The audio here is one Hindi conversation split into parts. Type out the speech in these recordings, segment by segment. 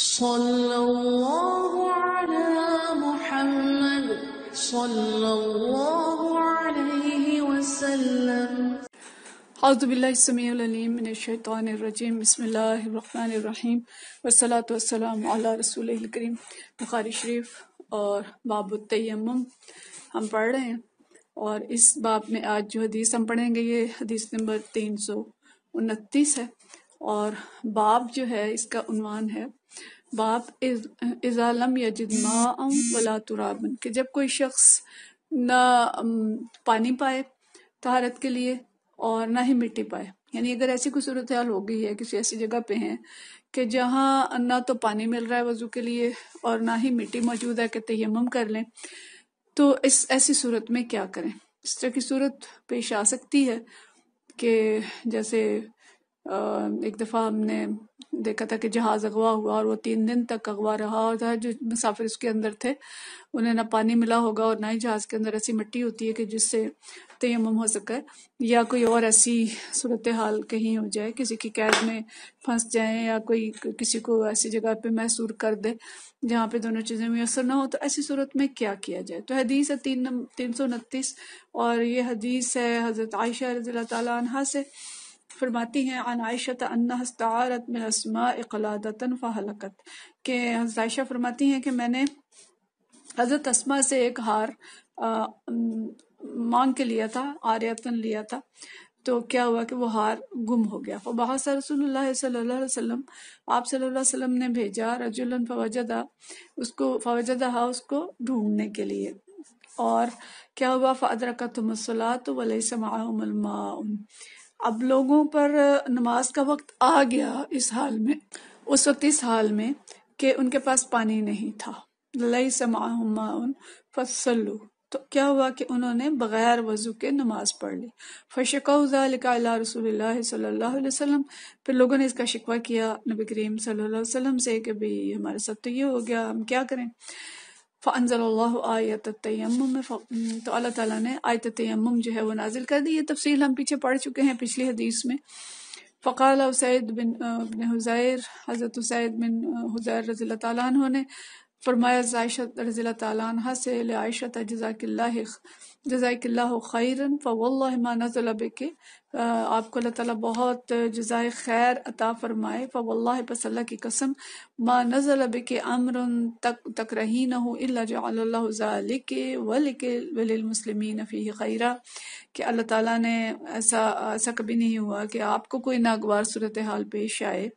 صلى الله على محمد صلى الله عليه وسلم أعوذ بالله السميع العليم من الشيطان الرجيم بسم الله الرحمن الرحيم والصلاة والسلام على رسوله الكريم बुखारी शरीफ और बाब तयम हम पढ़ रहे हैं और इस बाब में आज जो हदीस हम पढ़ेंगे ये हदीस नंबर तीन सौ उनतीस है और बाब जो है इसका उनवान है बाप इज़ालम यजिद माम वला तुराबन कि जब कोई शख्स ना पानी पाए तहारत के लिए और ना ही मिट्टी पाए यानी अगर ऐसी कोई सूरत हाल हो गई है किसी ऐसी जगह पे हैं कि जहाँ ना तो पानी मिल रहा है वज़ू के लिए और ना ही मिट्टी मौजूद है कि तयम कर लें तो इस ऐसी सूरत में क्या करें इस तरह की सूरत पेश आ सकती है कि जैसे एक दफ़ा हमने देखा था कि जहाज़ अगवा हुआ और वो तीन दिन तक अगवा रहा और जो मुसाफिर उसके अंदर थे उन्हें ना पानी मिला होगा और ना ही जहाज़ के अंदर ऐसी मिट्टी होती है कि जिससे तयम हो सके या कोई और ऐसी सूरत हाल कहीं हो जाए किसी की कैद में फंस जाए या कोई किसी को ऐसी जगह पे मैसूर कर दे जहाँ पे दोनों चीज़ें मैसर ना हो तो ऐसी सूरत में क्या किया जाए तो हदीस है तीन तीन सौ उनतीस और ये हदीस है हज़रत आयशा रज़ी तला से फरमाती हैं अनायशत आयशत में असमा इकलादतन फ़हलकत के आयशा फरमाती हैं कि मैंने हज़रत असमा से एक हार आ, मांग के लिया था आर्यतन लिया था तो क्या हुआ कि वो हार गुम हो गया फ़बाह रसोल्ला सल्ला वसम आप सल्लल्लाहु अलैहि वसल्लम ने भेजा रजुलन फवजदा उसको फवजदा हा उसको ढूंढने के लिए और क्या हुआ फ़ादरकत मसलात तो उन अब लोगों पर नमाज का वक्त आ गया इस हाल में उस वक्त इस हाल में कि उनके पास पानी नहीं था लई समाउन फसलू तो क्या हुआ कि उन्होंने बग़ैर वज़ू के नमाज पढ़ ली फशिका रसूल सल्लल्लाहु फिर लोगों ने इसका शिकवा किया नबी करीम सल्लल्लाहु से कि भाई हमारे साथ तो ये हो गया हम क्या करें फ़नज़ल्ला आयत तयम तो अल्लाह ताला ने आयत तयम जो है वो नाजिल कर दी ये तफसील हम पीछे पढ़ चुके हैं पिछली हदीस में फ़काल उसैद बिन बिन हुज़ैर हज़रत उसैद बिन हुज़ैर रज़ी ताली ने फरमाया जायशत रज़ी ताली से लायशत जजाकिल्ला जजाकल्ला खैरन फ़वल्ल मा नज़ल के आपको अल्लाह ताला बहुत जजाय खैर अता फ़रमाए फ़वल्ल पसल्ला की कसम मा नज़ल के अमर तक तक रही न हो इलाजालिके वलिके फ़ी खैरा कि अल्लाह ताला ने ऐसा ऐसा कभी नहीं हुआ कि आपको कोई नागवार सूरत हाल पेश आए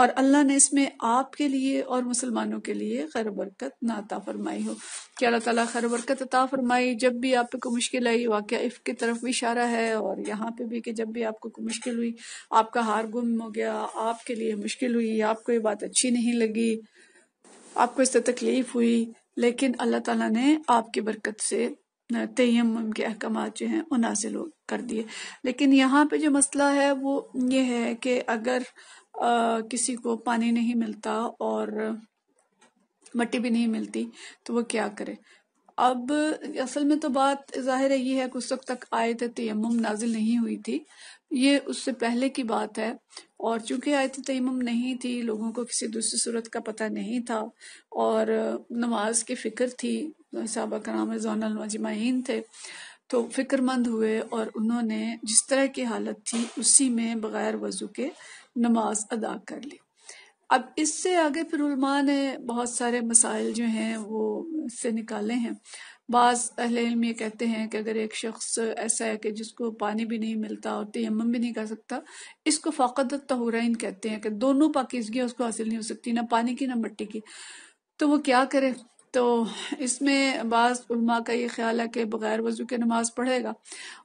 और अल्लाह ने इसमें आपके लिए और मुसलमानों के लिए खैर बरकत नाता फरमाई हो कि अल्लाह ताला खैर बरकत अता फरमाई जब भी आप पे कोई मुश्किल आई वाक़ इफ़ की तरफ भी इशारा है और यहाँ पे भी कि जब भी आपको कोई मुश्किल हुई आपका हार गुम हो गया आपके लिए मुश्किल हुई आपको ये बात अच्छी नहीं लगी आपको इससे तकलीफ हुई लेकिन अल्लाह ताला ने आपकी बरकत से तयम के अहकाम जो हैं उन हासिल कर दिए लेकिन यहाँ पे जो मसला है वो ये है कि अगर आ, किसी को पानी नहीं मिलता और मट्टी भी नहीं मिलती तो वो क्या करे अब असल में तो बात जाहिर है ये है कुछ वक्त तक आयत तयम नाजिल नहीं हुई थी ये उससे पहले की बात है और चूंकि आयत तयम नहीं थी लोगों को किसी दूसरी सूरत का पता नहीं था और नमाज की फ़िक्र थी साहबा कराम जौनजमाइन थे तो फिक्रमंद हुए और उन्होंने जिस तरह की हालत थी उसी में बग़ैर वज़ू के नमाज अदा कर ली अब इससे आगे फिर उलमा ने बहुत सारे मसाइल जो हैं वो इससे निकाले हैं बाज़ अहल इल्म ये कहते हैं कि अगर एक शख्स ऐसा है कि जिसको पानी भी नहीं मिलता और तयम भी नहीं कर सकता इसको फाकदत तहरान कहते हैं कि दोनों पाकिजगियाँ उसको हासिल नहीं हो सकती ना पानी की ना मट्टी की तो वो क्या करे तो इसमें बाज़ का ये ख्याल है कि बग़ैर वज़ू के नमाज़ पढ़ेगा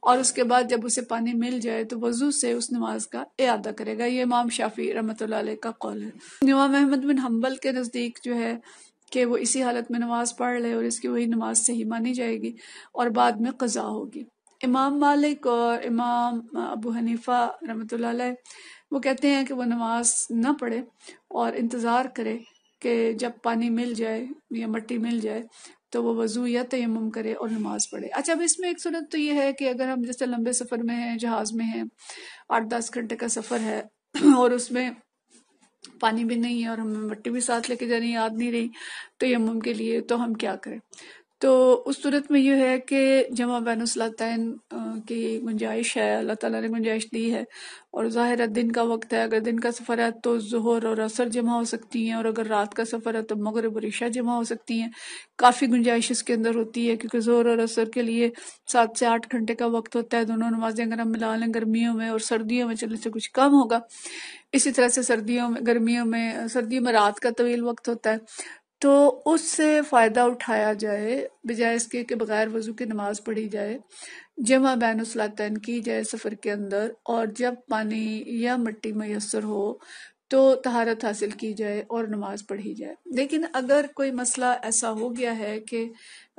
और उसके बाद जब उसे पानी मिल जाए तो वज़ू से उस नमाज का अदा करेगा ये इमाम शाफी रमत का कौल है नवाम अहमद बिन हम्बल के नज़दीक जो है कि वो इसी हालत में नमाज़ पढ़ ले और इसकी वही नमाज सही मानी जाएगी और बाद में कज़ा होगी इमाम मालिक और इमाम अबू हनीफा रमत वो कहते हैं कि वो नमाज ना पढ़े और इंतज़ार करे कि जब पानी मिल जाए या मट्टी मिल जाए तो वो वज़ू या तयम करे और नमाज़ पढ़े अच्छा अब इसमें एक सूरत तो ये है कि अगर हम जैसे लंबे सफ़र में हैं जहाज़ में हैं आठ दस घंटे का सफ़र है और उसमें पानी भी नहीं है और हमें मट्टी भी साथ लेके जानी याद नहीं रही तयम के लिए तो हम क्या करें तो उस सूरत में यह है कि जमा बैन सलातैन की गुंजाइश है अल्लाह ताला ने गुंजाइश दी है और ज़ाहिर है दिन का वक्त है अगर दिन का सफ़र है तो जहर और असर जमा हो सकती हैं और अगर रात का सफ़र है तो मगरब और ईशा जमा हो सकती हैं काफ़ी गुंजाइश इसके अंदर होती है क्योंकि जहर और असर के लिए सात से आठ घंटे का वक्त होता है दोनों नमाजें अगर हम मिला लें गर्मियों में और सर्दियों में चलने से तो कुछ कम होगा इसी तरह से सर्दियों में गर्मियों में सर्दियों में रात का तवील वक्त होता है तो उससे फ़ायदा उठाया जाए बजाय इसके कि बग़ैर वज़ू की नमाज पढ़ी जाए जमा बैन सलातन की जाए सफ़र के अंदर और जब पानी या मिट्टी मैसर हो तो तहारत हासिल की जाए और नमाज़ पढ़ी जाए लेकिन अगर कोई मसला ऐसा हो गया है कि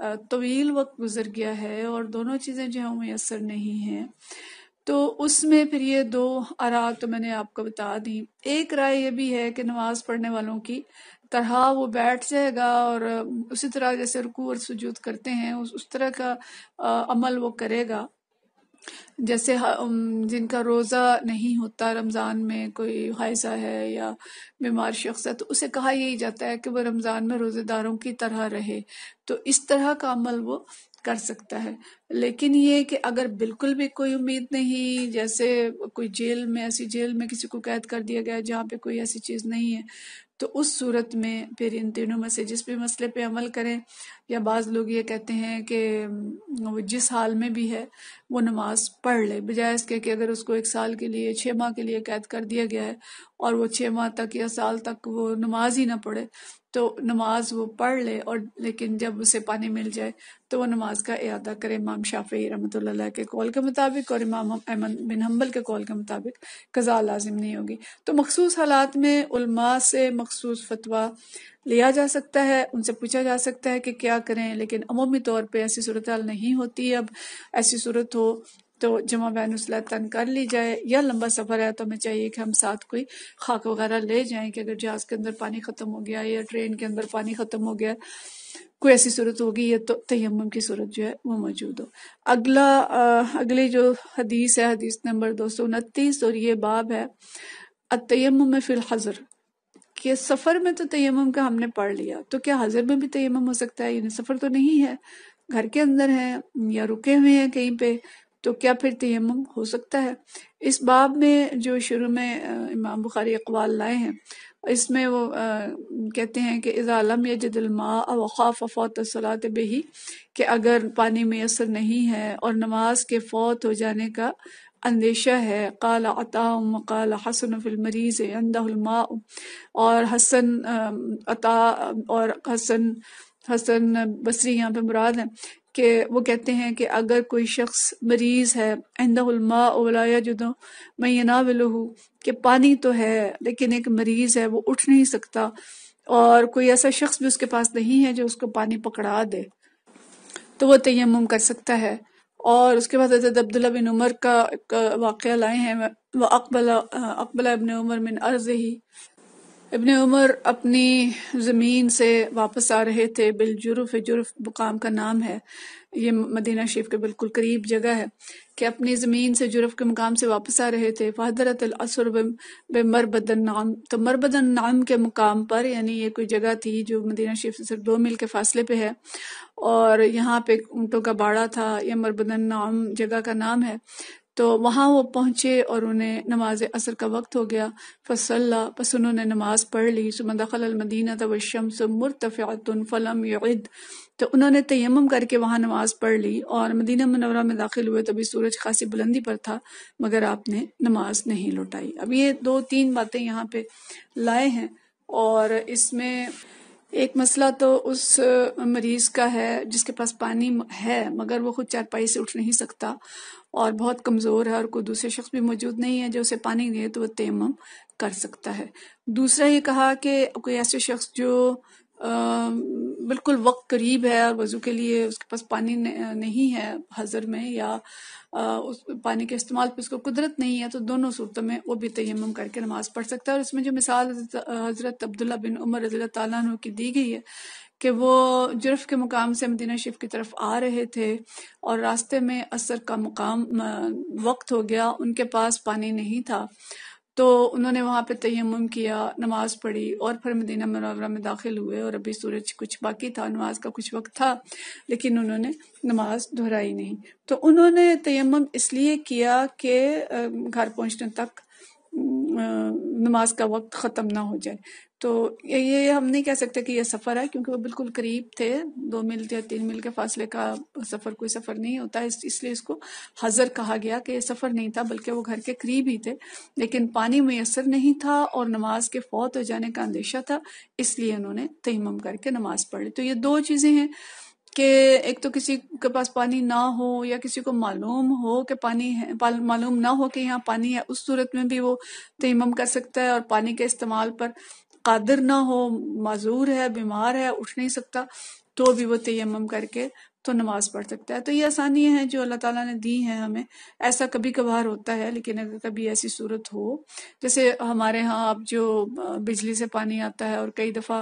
तवील वक्त गुज़र गया है और दोनों चीज़ें जो हैं मैसर नहीं हैं तो उसमें फिर ये दो आरा तो मैंने आपको बता दी एक राय ये भी है कि नमाज़ पढ़ने वालों की तरह वो बैठ जाएगा और उसी तरह जैसे रुकू और सजूद करते हैं उस, उस तरह का आ, अमल वो करेगा जैसे जिनका रोज़ा नहीं होता रमज़ान में कोई हाइजा है या बीमार शख्स है तो उसे कहा यही जाता है कि वह रमज़ान में रोज़ेदारों की तरह रहे तो इस तरह का अमल वो कर सकता है लेकिन ये कि अगर बिल्कुल भी कोई उम्मीद नहीं जैसे कोई जेल में ऐसी जेल में किसी को कैद कर दिया गया जहाँ पे कोई ऐसी चीज़ नहीं है तो उस सूरत में फिर इन तीनों मसेजेस पे मसले पे अमल करें या बाज़ लोग ये कहते हैं कि जिस हाल में भी है वो नमाज़ पढ़ ले बजाय इसके कि अगर उसको एक साल के लिए छः माह के लिए कैद कर दिया गया है और वो छः माह तक या साल तक वो नमाज ही ना पढ़े तो नमाज वो पढ़ ले और लेकिन जब उसे पानी मिल जाए तो वो नमाज का अदा करे इमाम शाफी रमत के कौल के मुताबिक और इमाम अहमद बिन हम्बल के कौल के मुताबिक कज़ा लाजिम नहीं होगी तो मखसूस हालात में उलमा से मखसूस फतवा लिया जा सकता है उनसे पूछा जा सकता है कि क्या करें लेकिन अमूमी तौर पर ऐसी सूरत नहीं होती अब ऐसी सूरत हो तो जमा बैन तन कर ली जाए या लंबा सफ़र है तो हमें चाहिए कि हम साथ कोई खाक वगैरह ले जाएं कि अगर जहाज़ के अंदर पानी ख़त्म हो गया या ट्रेन के अंदर पानी ख़त्म हो गया कोई ऐसी सूरत होगी या तो तयम की सूरत जो है वो मौजूद हो अगला आ, अगली जो हदीस है हदीस नंबर दो सौ उनतीस और ये बाब है अतयम में फ़िलहज़र कि सफ़र में तो तयम का हमने पढ़ लिया तो क्या हजर में भी तयम हो सकता है यानी सफ़र तो नहीं है घर के अंदर है या रुके हुए हैं कहीं पे तो क्या फिर तयम हो सकता है इस बाब में जो शुरू में इमाम बुखारी अकबाल लाए हैं इसमें वो आ, कहते हैं कि इज़ालम या जदलमा अवाफ अफौत सलात बही कि अगर पानी मैसर नहीं है और नमाज के फ़ौत हो जाने का अंदेशा है काला अताम काला हसन मरीज अंदा और हसन अता और हसन हसन बसरी यहाँ पे मुराद हैं कि वो कहते हैं कि अगर कोई शख्स मरीज़ है आंदामा ओलाया जुदो मैना वलहू कि पानी तो है लेकिन एक मरीज़ है वो उठ नहीं सकता और कोई ऐसा शख्स भी उसके पास नहीं है जो उसको पानी पकड़ा दे तो वो तयम कर सकता है और उसके बाद हजरत अब्दुल्ला बिन उमर का एक वाक़ लाए हैं व अकबला अकबला इबन उमर मिन अर्ज ही इबन उमर अपनी ज़मीन से वापस आ रहे थे बिलजुर्फ जुर्फ मुकाम का नाम है ये मदीना शरीफ के बिल्कुल करीब जगह है कि अपनी ज़मीन से जुर्फ के मुकाम से वापस आ रहे थे फादरत असर बे मरबदन नाम तो मरबदन नाम के मुकाम पर यानी ये कोई जगह थी जो मदीना शरीफ से सिर्फ दो मील के फासले पे है और यहाँ पे ऊँटों का बाड़ा था या मरबदन नाम जगह का नाम है तो वहाँ वो पहुँचे और उन्हें नमाज असर का वक्त हो गया फसल्ला बस उन्होंने नमाज पढ़ ली सुमदखलमदीना तवशम्स मुरतफ़ातन फ़लम यद तो उन्होंने तयम करके वहाँ नमाज पढ़ ली और मदीना मनवरा में दाखिल हुए तभी तो सूरज खासी बुलंदी पर था मगर आपने नमाज नहीं लौटाई अब ये दो तीन बातें यहाँ पे लाए हैं और इसमें एक मसला तो उस मरीज का है जिसके पास पानी है मगर वो खुद चारपाई से उठ नहीं सकता और बहुत कमज़ोर है और कोई दूसरे शख्स भी मौजूद नहीं है जो उसे पानी दे तो वो तयम कर सकता है दूसरा ये कहा कि कोई ऐसे शख्स जो बिल्कुल वक्त करीब है और वज़ू के लिए उसके पास पानी नहीं है हज़र में या उस पानी के इस्तेमाल पर उसको कुदरत नहीं है तो दोनों सूरतों में वो भी तयम करके नमाज़ पढ़ सकता है और इसमें जो मिसाल हज़रत अब्दुल्ला बिन उमर रज़ी तु की दी गई है कि वो जुर्फ के मुकाम से मदीना शिफ की तरफ आ रहे थे और रास्ते में असर का मुकाम वक्त हो गया उनके पास पानी नहीं था तो उन्होंने वहाँ पे तयम किया नमाज़ पढ़ी और फिर मदीना मनवरा में दाखिल हुए और अभी सूरज कुछ बाकी था नमाज का कुछ वक्त था लेकिन उन्होंने नमाज दोहराई नहीं तो उन्होंने तयम इसलिए किया कि घर पहुँचने तक नमाज का वक्त ख़त्म ना हो जाए तो ये हम नहीं कह सकते कि ये सफ़र है क्योंकि वो बिल्कुल करीब थे दो मील या तीन मील के फासले का सफ़र कोई सफ़र नहीं होता है इस, इसलिए इसको हज़र कहा गया कि ये सफ़र नहीं था बल्कि वो घर के करीब ही थे लेकिन पानी मैसर नहीं था और नमाज के फौत हो जाने का अंदेशा था इसलिए उन्होंने तयम करके नमाज पढ़ ली तो ये दो चीज़ें हैं कि एक तो किसी के पास पानी ना हो या किसी को मालूम हो कि पानी है मालूम ना हो कि यहाँ पानी है उस सूरत में भी वो तयम कर सकता है और पानी के इस्तेमाल पर कादिर ना हो माजूर है बीमार है उठ नहीं सकता तो भी वो तयम करके तो नमाज पढ़ सकता है तो ये आसानियां हैं जो अल्लाह ताला ने दी हैं हमें ऐसा कभी कभार होता है लेकिन अगर कभी ऐसी सूरत हो जैसे हमारे यहाँ अब जो बिजली से पानी आता है और कई दफ़ा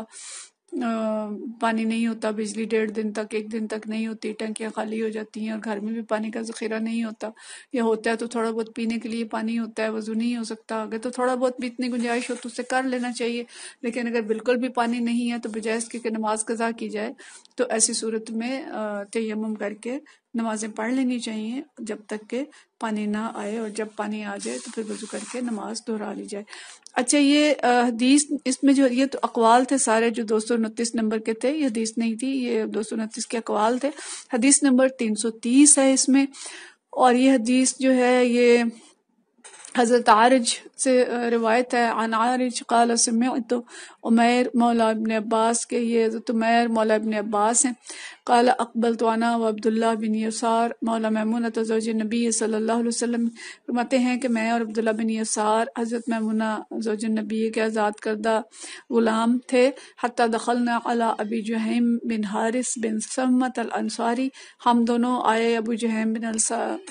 पानी नहीं होता बिजली डेढ़ दिन तक एक दिन तक नहीं होती टंकियाँ खाली हो जाती हैं और घर में भी पानी का ज़ख़ीरा नहीं होता या होता है तो थोड़ा बहुत पीने के लिए पानी होता है वज़ू नहीं हो सकता अगर तो थोड़ा बहुत भी इतनी गुंजाइश हो तो उसे कर लेना चाहिए लेकिन अगर बिल्कुल भी पानी नहीं है तो बजाय इसके कि नमाज कज़ा की जाए तो ऐसी सूरत में तयम करके नमाज़ें पढ़ लेनी चाहिए जब तक के पानी ना आए और जब पानी आ जाए तो फिर वजू करके नमाज दोहरा ली जाए अच्छा ये हदीस इसमें जो ये तो अकवाल थे सारे जो दो सौ उनतीस नंबर के थे ये हदीस नहीं थी ये दो सौ उनतीस के अकवाल थे हदीस नंबर तीन सौ तीस है इसमें और ये हदीस जो है ये हज़रत आरज से रिवायत है अन आरज कल समय तो उमैर मौला अब्बास के ये हज़रत उमैर मौला अब्बास हैं قال अकबल अना व अब्दुल्ला बिन यसार मौला मैमूना तोज नबी सल्ला वसम फरमाते हैं कि मैं और अब्दुल्ला बिन यसार हज़रत मैमूना जोज नबी के आज़ाद करदा ग़ुलाम थे हती दखलना अला अबी जहम बिन हारिस बिन समत अनसारी हम दोनों आए अबू जहम बिन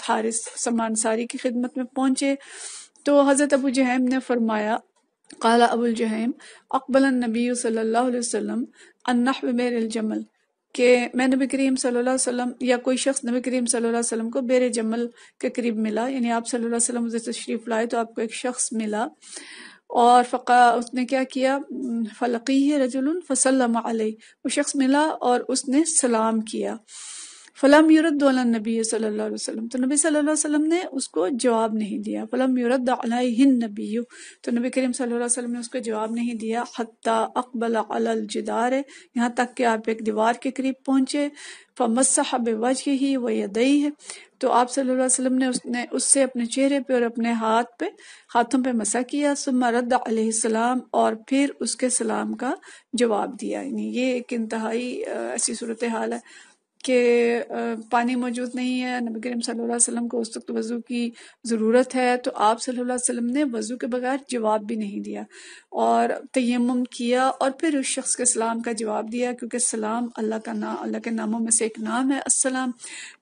हारिस समा अंसारी की खिदमत में पहुँचे तो हज़रत अबू जहम ने फरमाया काला अबुल जहम अकबल नबी सल्लल्लाहु अलैहि वसल्लम अन्नह मेर जमल कि मैं नबी करीम सल्लल्लाहु अलैहि वसल्लम या कोई शख्स नबी करीम सल्लल्लाहु अलैहि वसल्लम को बेर जमल के करीब मिला यानी आप सल्लल्लाहु अलैहि वसल्लम तशरीफ लाए तो आपको एक शख्स मिला और फ़का उसने क्या किया फ़लकी रजुल फ़सलम वो शख्स मिला और उसने सलाम किया फलम यूरत नबी वसलम तो नबी सल्लल्लाहु अलैहि वसल्लम ने उसको जवाब नहीं दिया फलम यूरत नबी तो नबी करीम सल्लल्लाहु अलैहि वसल्लम ने उसको जवाब नहीं दिया हत्ता अकबल अलल जिदार यहाँ तक कि आप एक दीवार के करीब पहुंचे फमस्सा बेवज ही वह दई है तो आप सल्लल्लाहु अलैहि वसल्लम ने उसने उससे अपने चेहरे पे और अपने हाथ पे हाथों पे मसा किया सुम्मा रद्द सलाम और फिर उसके सलाम का जवाब दिया यानी ये एक इंतहाई ऐसी सूरत हाल है कि पानी मौजूद नहीं है नबी करीम सल्लल्लाहु अलैहि वसल्लम को उस वक्त वज़ू की ज़रूरत है तो आप सल्लल्लाहु अलैहि वसल्लम ने वज़ू के बगैर जवाब भी नहीं दिया और तयम किया और फिर उस शख्स के सलाम का जवाब दिया क्योंकि सलाम अल्लाह का नाम अल्लाह के नामों में से एक नाम है असलम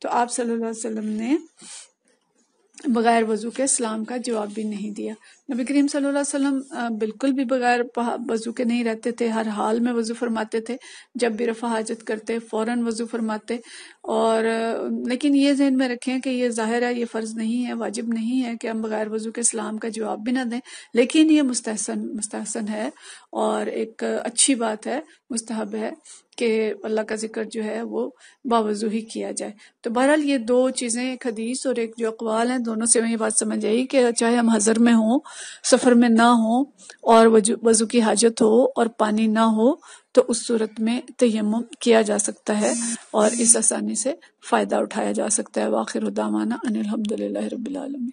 तो आप सल्लल्लाहु अलैहि वसल्लम ने बगैर वज़ू के सलाम का जवाब भी नहीं दिया नबी करीम वसल्लम बिल्कुल भी बगैर वज़ू के नहीं रहते थे हर हाल में वज़ू फरमाते थे जब भी रफ़ा हाजत करते फ़ौर वज़ू फरमाते और लेकिन ये जहन में रखें कि ये ज़ाहिर है ये फ़र्ज़ नहीं है वाजिब नहीं है कि हम बगैर वज़ू के इस्लाम का जवाब भी ना दें लेकिन ये मुस्तसन मुस्तसन है और एक अच्छी बात है मुस्तहब है कि अल्लाह का जिक्र जो है वो बावजू ही किया जाए तो बहरहाल ये दो चीज़ें एक हदीस और एक जो अकवाल हैं दोनों से ये बात समझ आई कि चाहे हम हज़र में हों सफ़र में ना हो और वजू की हाजत हो और पानी ना हो तो उस सूरत में तयम किया जा सकता है और इस आसानी से फ़ायदा उठाया जा सकता है वाखिर उदामाना अनिलहमदिल्ला रबालमी